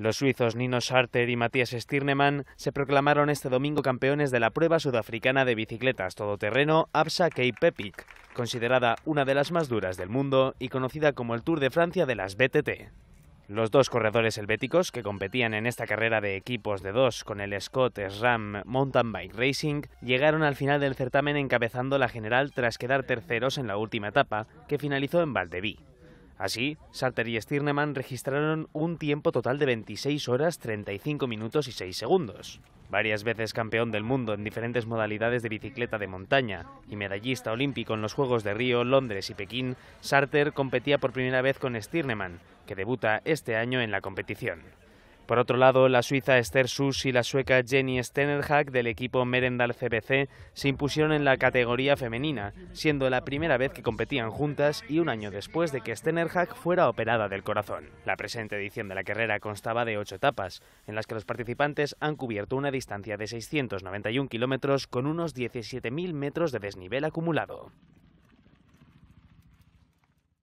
Los suizos Nino Scharter y Matthias Stirnemann se proclamaron este domingo campeones de la prueba sudafricana de bicicletas todoterreno ABSA Cape Epic, considerada una de las más duras del mundo y conocida como el Tour de Francia de las BTT. Los dos corredores helvéticos que competían en esta carrera de equipos de dos con el Scott SRAM Mountain Bike Racing llegaron al final del certamen encabezando la general tras quedar terceros en la última etapa, que finalizó en Valdeví. Así, sarter y Stirneman registraron un tiempo total de 26 horas, 35 minutos y 6 segundos. Varias veces campeón del mundo en diferentes modalidades de bicicleta de montaña y medallista olímpico en los Juegos de Río, Londres y Pekín, Sarter competía por primera vez con Stirneman, que debuta este año en la competición. Por otro lado, la suiza Esther Sus y la sueca Jenny Stenerhack del equipo Merendal CBC se impusieron en la categoría femenina, siendo la primera vez que competían juntas y un año después de que Stenerhack fuera operada del corazón. La presente edición de la carrera constaba de ocho etapas, en las que los participantes han cubierto una distancia de 691 kilómetros con unos 17.000 metros de desnivel acumulado.